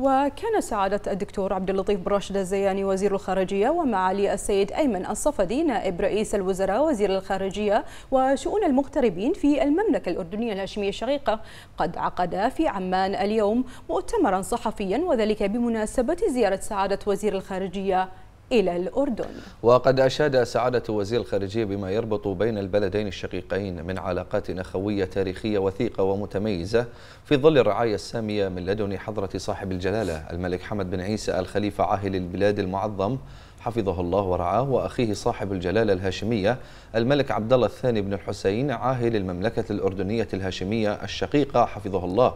وكان سعادة الدكتور عبد اللطيف براشد الزياني وزير الخارجية ومعالي السيد أيمن الصفدي نائب رئيس الوزراء وزير الخارجية وشؤون المغتربين في المملكة الأردنية الهاشمية الشقيقة قد عقدا في عمان اليوم مؤتمرا صحفيا وذلك بمناسبة زيارة سعادة وزير الخارجية إلى الأردن وقد أشاد سعادة وزير الخارجية بما يربط بين البلدين الشقيقين من علاقات أخوية تاريخية وثيقة ومتميزة في ظل الرعاية السامية من لدن حضرة صاحب الجلالة الملك حمد بن عيسى الخليفة عاهل البلاد المعظم حفظه الله ورعاه وأخيه صاحب الجلالة الهاشمية الملك عبد الله الثاني بن الحسين عاهل المملكة الأردنية الهاشمية الشقيقة حفظه الله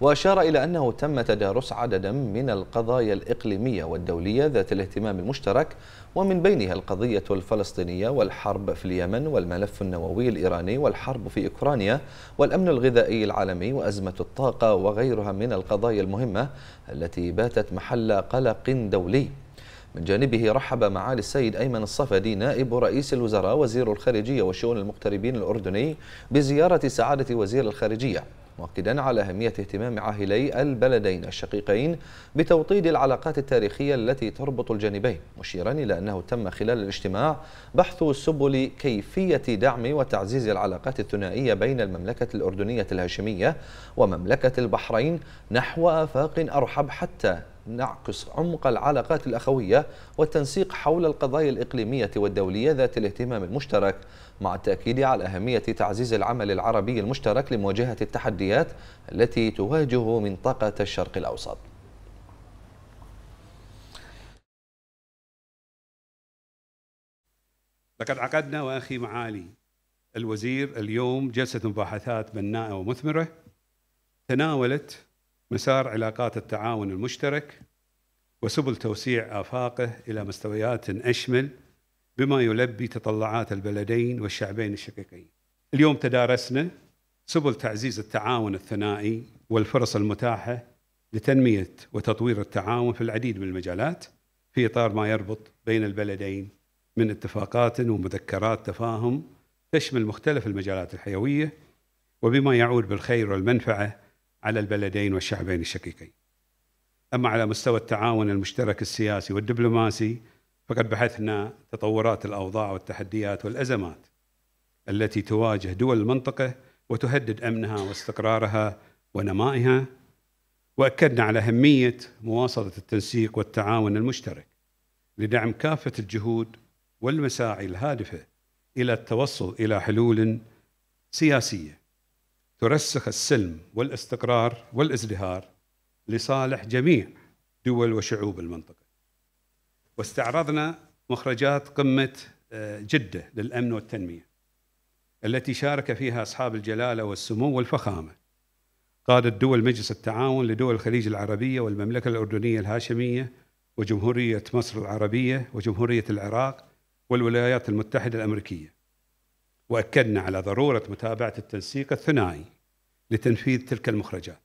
وأشار إلى أنه تم تدارس عددا من القضايا الإقليمية والدولية ذات الاهتمام المشترك ومن بينها القضية الفلسطينية والحرب في اليمن والملف النووي الإيراني والحرب في أوكرانيا والأمن الغذائي العالمي وأزمة الطاقة وغيرها من القضايا المهمة التي باتت محل قلق دولي من جانبه رحب معالي السيد أيمن الصفدي نائب رئيس الوزراء وزير الخارجية وشؤون المغتربين الأردني بزيارة سعادة وزير الخارجية مؤكدا على أهمية اهتمام عاهلي البلدين الشقيقين بتوطيد العلاقات التاريخية التي تربط الجانبين مشيرا إلى أنه تم خلال الاجتماع بحث سبل كيفية دعم وتعزيز العلاقات الثنائية بين المملكة الأردنية الهاشمية ومملكة البحرين نحو آفاق أرحب حتى نعكس عمق العلاقات الأخوية والتنسيق حول القضايا الإقليمية والدولية ذات الاهتمام المشترك مع التأكيد على أهمية تعزيز العمل العربي المشترك لمواجهة التحديات التي تواجه منطقة الشرق الأوسط لقد عقدنا واخي معالي الوزير اليوم جلسه مباحثات بناءه ومثمره تناولت مسار علاقات التعاون المشترك وسبل توسيع آفاقه إلى مستويات أشمل بما يلبي تطلعات البلدين والشعبين الشقيقين اليوم تدارسنا سبل تعزيز التعاون الثنائي والفرص المتاحة لتنمية وتطوير التعاون في العديد من المجالات في إطار ما يربط بين البلدين من اتفاقات ومذكرات تفاهم تشمل مختلف المجالات الحيوية وبما يعود بالخير والمنفعة على البلدين والشعبين الشقيقين أما على مستوى التعاون المشترك السياسي والدبلوماسي فقد بحثنا تطورات الأوضاع والتحديات والأزمات التي تواجه دول المنطقة وتهدد أمنها واستقرارها ونمائها وأكدنا على أهمية مواصلة التنسيق والتعاون المشترك لدعم كافة الجهود والمساعي الهادفة إلى التوصل إلى حلول سياسية ترسخ السلم والاستقرار والازدهار لصالح جميع دول وشعوب المنطقة واستعرضنا مخرجات قمة آه، جدة للأمن والتنمية التي شارك فيها أصحاب الجلالة والسمو والفخامة قادة دول مجلس التعاون لدول الخليج العربية والمملكة الأردنية الهاشمية وجمهورية مصر العربية وجمهورية العراق والولايات المتحدة الأمريكية واكدنا على ضروره متابعه التنسيق الثنائي لتنفيذ تلك المخرجات.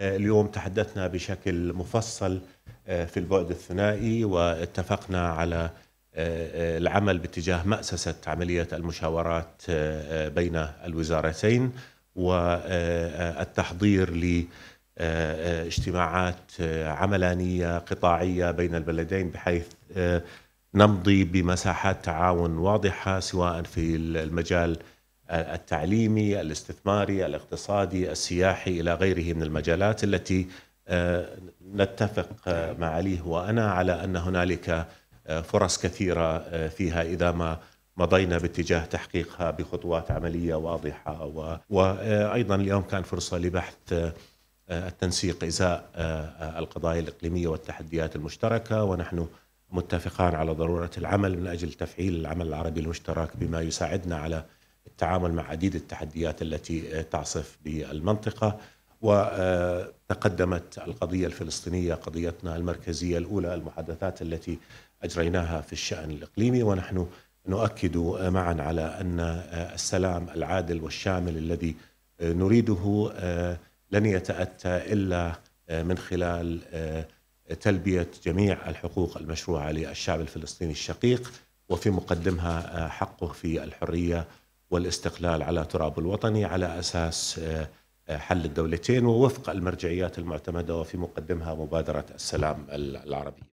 آه، اليوم تحدثنا بشكل مفصل آه، في البعد الثنائي واتفقنا على آه، العمل باتجاه مأسسة عملية المشاورات بين الوزارتين والتحضير لاجتماعات عملانية قطاعية بين البلدين بحيث نمضي بمساحات تعاون واضحه سواء في المجال التعليمي، الاستثماري، الاقتصادي، السياحي الى غيره من المجالات التي آه، نتفق آه، معاليه وانا على ان هنالك آه، فرص كثيره فيها اذا ما مضينا باتجاه تحقيقها بخطوات عمليه واضحه و... وايضا اليوم كان فرصه لبحث التنسيق ازاء القضايا الاقليميه والتحديات المشتركه ونحن متفقان على ضروره العمل من اجل تفعيل العمل العربي المشترك بما يساعدنا على التعامل مع عديد التحديات التي تعصف بالمنطقه وتقدمت القضيه الفلسطينيه قضيتنا المركزيه الاولى المحادثات التي اجريناها في الشان الاقليمي ونحن نؤكد معا على ان السلام العادل والشامل الذي نريده آه، لن يتاتى الا آه، من خلال آه، تلبيه جميع الحقوق المشروعه للشعب الفلسطيني الشقيق وفي مقدمها آه، حقه في الحريه والاستقلال على تراب الوطني على اساس آه، آه، حل الدولتين ووفق المرجعيات المعتمده وفي مقدمها مبادره السلام العربيه